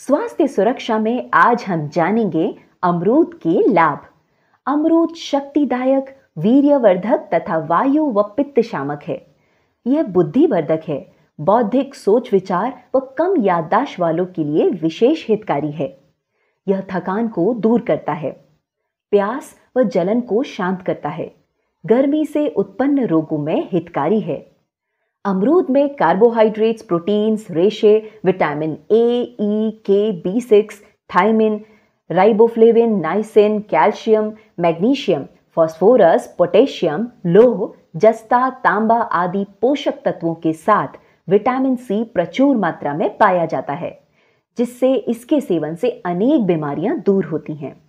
स्वास्थ्य सुरक्षा में आज हम जानेंगे अमरूद के लाभ अमरूद शक्तिदायक वीर्यवर्धक तथा वायु व पित्त शामक है यह बुद्धिवर्धक है बौद्धिक सोच विचार व कम याददाश्त वालों के लिए विशेष हितकारी है यह थकान को दूर करता है प्यास व जलन को शांत करता है गर्मी से उत्पन्न रोगों में हितकारी है अमरूद में कार्बोहाइड्रेट्स प्रोटीन्स रेशे विटामिन ए ई के B six thiamine riboflavin niacin calcium magnesium phosphorus potassium लोह जस्ता तांबा आदि पोषक तत्वों के साथ विटामिन सी प्रचुर मात्रा में पाया जाता है जिससे इसके सेवन से अनेक बीमारियां दूर होती हैं